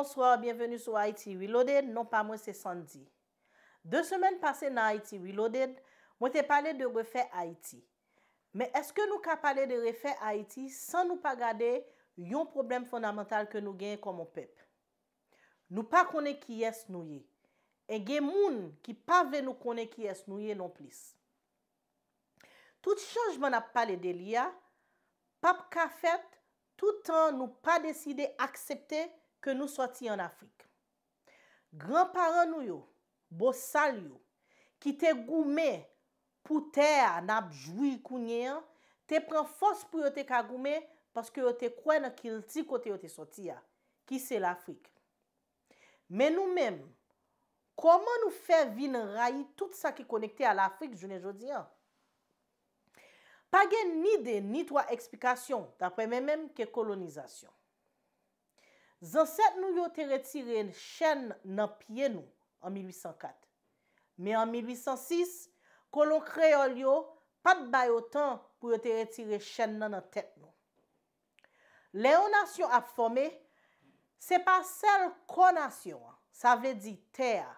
Bonsoir, bienvenu sou Haiti Reloaded, non pa mwen se Sandi. De semen pase nan Haiti Reloaded, mwen te pale de refe Haiti. Men eske nou ka pale de refe Haiti san nou pa gade yon problem fondamental ke nou genye komon pep? Nou pa kone ki yes nou ye. En gen moun ki pa ve nou kone ki yes nou ye non plis. Tout chanjman ap pale de liya, pap ka fet toutan nou pa deside aksepte ke nou soti an Afrik. Gran paran nou yo, bo sal yo, ki te goume pou ter an apjoui kounye an, te pren fos pou yo te kagoume, paske yo te kwen akil ti kote yo te soti an, ki se l'Afrik. Men nou men, koman nou fe vin rayi tout sa ki konekte al Afrik jounen jodi an? Pagen ni de ni twa eksplikasyon, ta premen men, ke kolonizasyon. Zanset nou yo te retire en chen nan piye nou an 1804. Me an 1806, kon lon kreyo li yo, pat bay otan pou yo te retire chen nan nan tek nou. Leonasyon ap fome, se pa sel konasyon, sa vle di teya,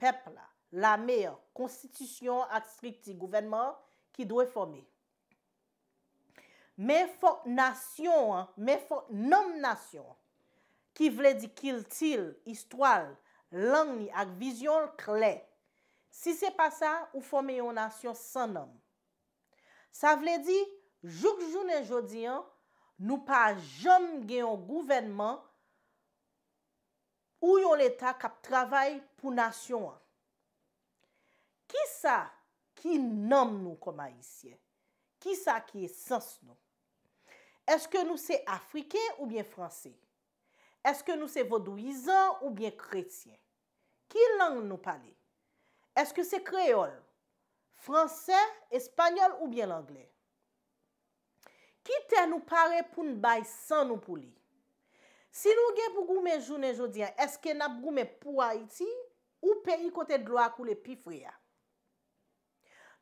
pepla, la meya, konstitisyon at strikti gouvenman ki dwe fome. Me fok nasyon, me fok nom nasyon. ki vle di kil til, istwal, lang ni ak vizyon l kle. Si se pa sa, ou fome yon nasyon san nam. Sa vle di, jok joun en jodi an, nou pa jom gen yon gouvenman ou yon letak ap travay pou nasyon an. Ki sa ki nam nou koma isye? Ki sa ki sens nou? Eske nou se Afrike ou bien Fransi? Eske nou se vodouizan ou bien kretien? Ki lang nou pale? Eske se kreol? Fransè, espanyol ou bien langlè? Ki te nou pare pou n'bay san nou pou li? Si nou gen pou goume jounen jodyan, eske nap goume pou Haiti ou peyi kote dlo akou le pi friya?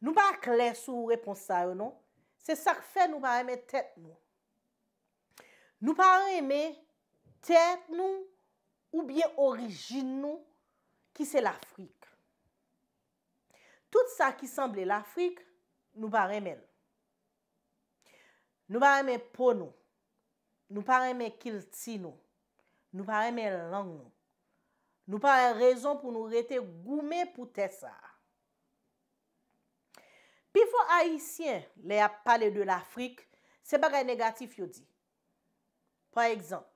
Nou pa kle sou reponsay ou nou? Se sak fe nou pa reme tet nou? Nou pa reme, Tèp nou ou byen orijin nou ki se l'Afrik. Tout sa ki sanble l'Afrik, nou pa remen. Nou pa remen poun nou. Nou pa remen kilti nou. Nou pa remen lang nou. Nou pa remen rezon pou nou rete goumen pou tè sa. Pi fwo aisyen le ap pale de l'Afrik, se bagay negatif yo di. Po ekzant.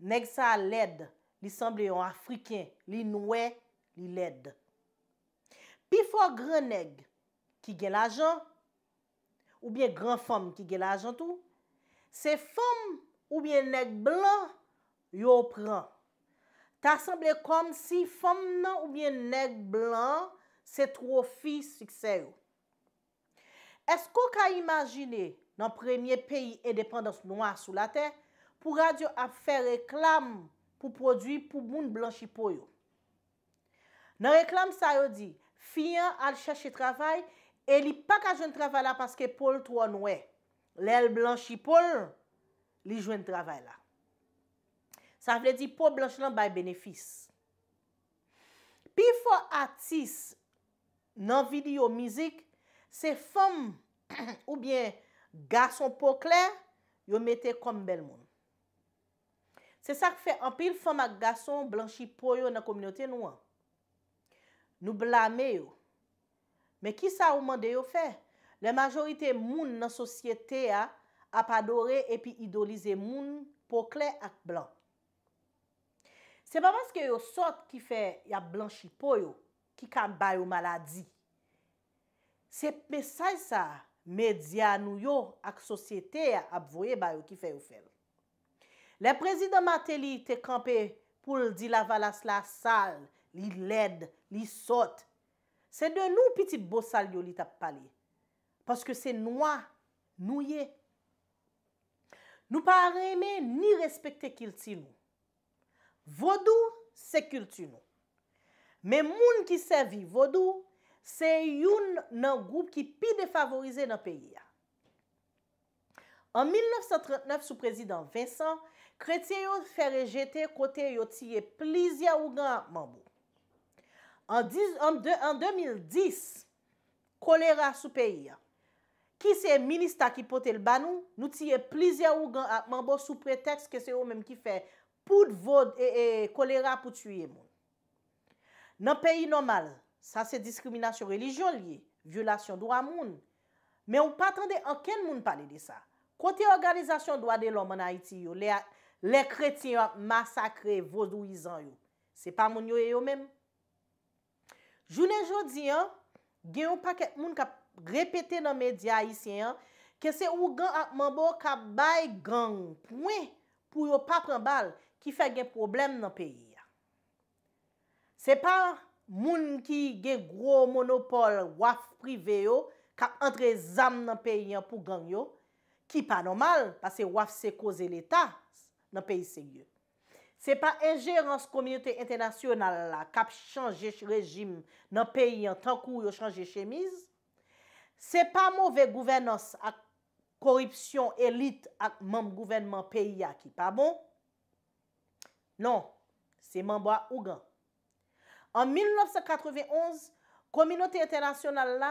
Neg sa led, li sanble yon afriken, li noue, li led. Pi fo gran neg ki gel ajan, oubyen gran fom ki gel ajan tou, se fom oubyen neg blan, yo pran. Ta sanble kom si fom nan oubyen neg blan, se tro fi sikseyo. Esko ka imajine nan premye peyi edependans noua sou la tey, pou radyo ap fè reklam pou prodwi pou moun blanchi pou yo. Nan reklam sa yo di, fiyan al chache travay, e li pa ka jwen travay la paske pou l'tou anwe. Le l'blanchi pou l, li jwen travay la. Sa vle di pou blanchi lan bay benefis. Pi fò atis nan video mizik, se fòm ou bien gason pou kler, yo metè kom bel moun. Se sa k fè anpil fèm ak gason blan chi po yo nan kominyote nou an. Nou blan me yo. Me ki sa ouman de yo fè? Le majorite moun nan sosyete a ap adore epi idolize moun pou kle ak blan. Se pa maske yo sot ki fè ya blan chi po yo ki kan bayou maladi. Se pe sa y sa medyanou yo ak sosyete a ap voye bayou ki fè yo fèm. Le prezidant Mateli te kampe pou l di la valas la sal, li led, li sot. Se de nou pitit bo sal yo li tap pale. Paske se noua, nouye. Nou pa reme ni respekte kilti nou. Vodou se kilti nou. Me moun ki servi vodou, se youn nan goup ki pi defavorize nan peyi ya. An 1939 sou prezidant Vincent, Kretye yo fere jete kote yo tiye plizye ou gan ap mambo. An 2010, kolera sou peyi ya. Ki se ministak ipote l banou, nou tiye plizye ou gan ap mambo sou pretexte ke se yo menm ki fe poud vod e, e kolera pou tuyye moun. Nan peyi normal, sa se diskriminasyon religyon liye, vyolasyon dwa moun. Me ou patande anken moun pale di sa. Kote organizasyon dwa de loman a iti yo, le a... Le kretiyan masakre vodou izan yo. Se pa moun yo yo menm. Jounen jodi an, gen yo pa ke moun ka repete nan media isi an, ke se ou gan akmanbo ka bay gang pwen pou yo pa prembal ki fe gen problem nan peyi an. Se pa moun ki gen gro monopole waf prive yo, ka entre zam nan peyi an pou gang yo, ki pa normal, pase waf se koze l'Etat sa. nan peyi segyen. Se pa enjèranse kominote internasyonan la kap chanje rejim nan peyi an tankou yo chanje chemiz, se pa mouve gouvenans ak koripsyon elit ak mamb gouvenman peyi aki, pa bon? Non, se mambwa ougan. An 1991, kominote internasyonan la,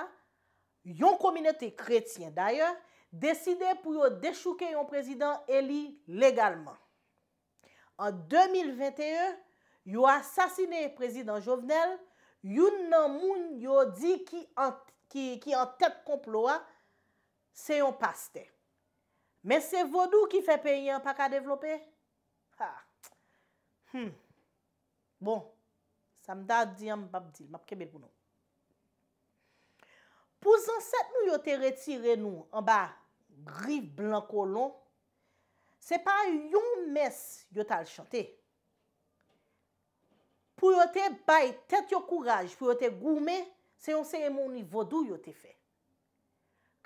yon kominote kretyen daye, de side pou yo dechouke yon prezident eli legalman. An 2021, yo asasine prezidant Jovenel, yon nan moun yo di ki an tep komploa, se yon paste. Men se vodou ki fe peye an paka devlope? Ha! Hmm! Bon, sa mda di an babdi, map kebel vounon. Pou zanset nou yo te retire nou an ba, gri blan kolon, se pa yon mes yot al chante. Pou yote bay tet yo kouraj, pou yote goume, se yon se yon mouni vodou yote fe.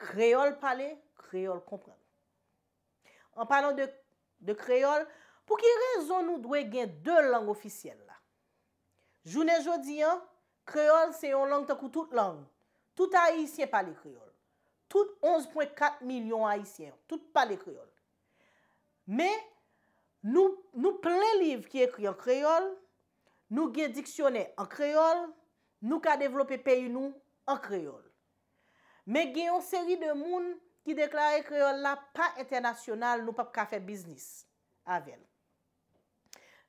Kreol pale, Kreol kompreme. An palan de Kreol, pou ki rezon nou dwe gen de lang ofisyen la. Jounen jodi an, Kreol se yon lang takou tout lang. Tout aisyen pale Kreol. Tout 11.4 milyon aisyen, tout pale Kreol. Me nou ple liv ki ekri an kreol, nou gen diksyone an kreol, nou ka devlope peyi nou an kreol. Me gen yon seri de moun ki deklare kreol la pa etenasyonal nou pap ka fe biznis aven.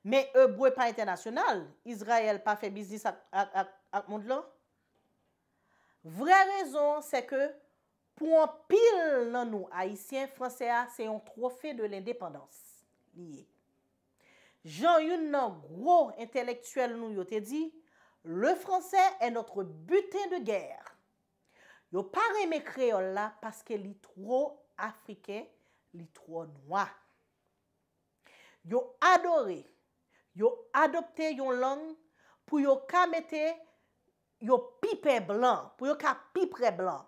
Me e bou e pa etenasyonal, Izrael pa fe biznis ak moun la. Vre rezon se ke, pou an pil nan nou haisyen franse a, se yon trofe de l'independans. Jan yon nan gro intelektuel nou yote di, le franse e notre buten de ger. Yo pare me kreol la, paske li tro Afrike, li tro noa. Yo adore, yo adopte yon lang, pou yo ka mette, yo pipe blan, pou yo ka pipre blan.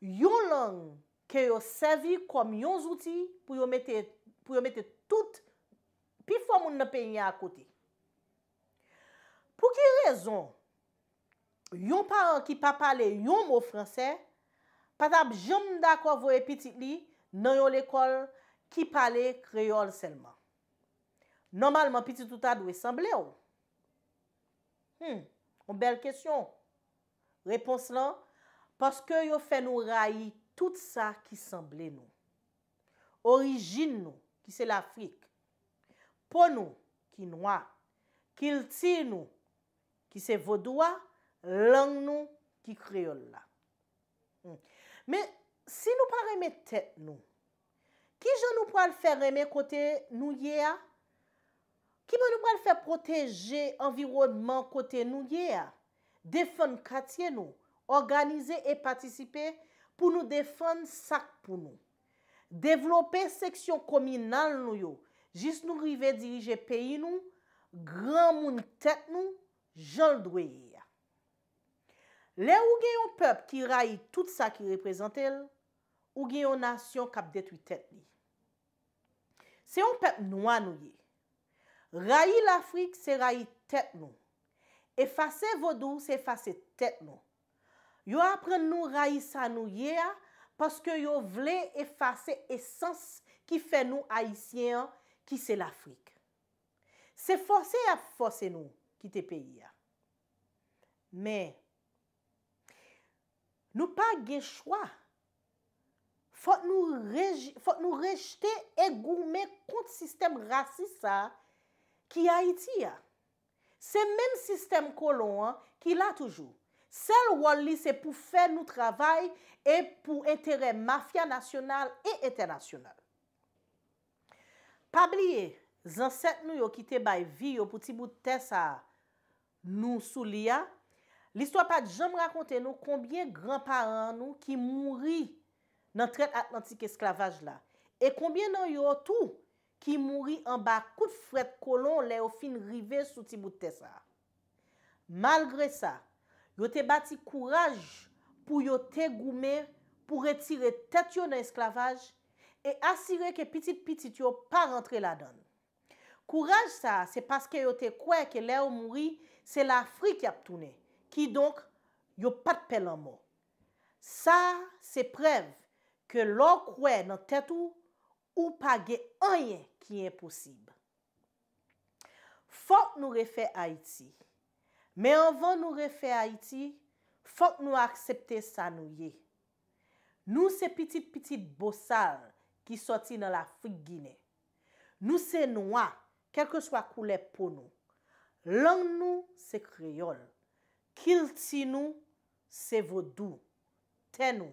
yon lang ke yo servi kom yon zouti pou yo mette tout pi fwa moun ne pe yon a kote. Pou ki rezon, yon paran ki pa pale yon mou franse, patap jom da kwa vwe pitit li nan yon lekol ki pale kreyol selman. Normalman pitit touta dwe sanble ou. O hmm, bel kesyon, repons lan, paske yo fè nou rayi tout sa ki sanble nou. Orijin nou, ki se l'Afrique, pon nou, ki noua, ki l'ti nou, ki se vodoua, lang nou, ki kriolla. Hmm. Me, si nou pa reme tèt nou, ki joun nou pa l'fè reme kote nou ye a? Ki moun nou pa l'fè proteje environman kote nou ye a? Defon kratye nou, Organize e patisipe pou nou defan sak pou nou. Devlope seksyon kominal nou yo, jis nou rive dirije peyi nou, gran moun tet nou, jol dweye. Le ou gen yon pep ki rayi tout sak ki reprezentel, ou gen yon nasyon kap detwi tet nou. Se yon pep nou anou ye, rayi l'Afrik se rayi tet nou. Efase vodou se fase tet nou. yo apre nou rayisa nou ye a, paske yo vle efase esans ki fe nou Haitien ki se l'Afrique. Se fose a fose nou ki te peyi a. Me, nou pa ge chwa, fote nou rejte e goume kont sistem rasisa ki Haiti a. Se men sistem kolon an ki la toujou. Sel rol li se pou fè nou travay e pou enterè mafya nasyonal e etè nasyonal. Pabliye, zansèt nou yo kite bay vi yo pou tibou tè sa nou sou liya, listwa pat jom rakonte nou konbien granparen nou ki mouri nan tret atlantik esklavaj la e konbien nan yo tou ki mouri an ba kout fred kolon le yo fin rive sou tibou tè sa. Malgre sa, yo te bati kouraj pou yo te goume pou retire tet yo nan esklavaj e asire ke pitit-pitit yo pa rentre la don. Kouraj sa, se paske yo te kwe ke le ou mouri, se la Afri ki ap toune, ki donk yo pat pelan mo. Sa, se prev, ke lo kwe nan tet ou, ou pa ge anyen ki en posib. Fok nou refe Haiti, Me avon nou refe Haiti, fok nou aksepte sa nou ye. Nou se pitit-pitit bosal ki soti nan la frik Gine. Nou se noua, kelke swa koule pou nou. Lang nou se kriyol. Kil ti nou, se vodou. Ten nou,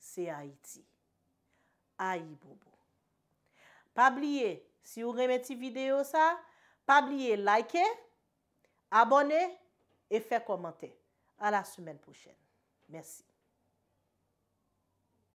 se Haiti. Ayi bobo. Pa bliye, si ou remeti video sa, pa bliye likeye. Abonnez et faites commenter. À la semaine prochaine. Merci.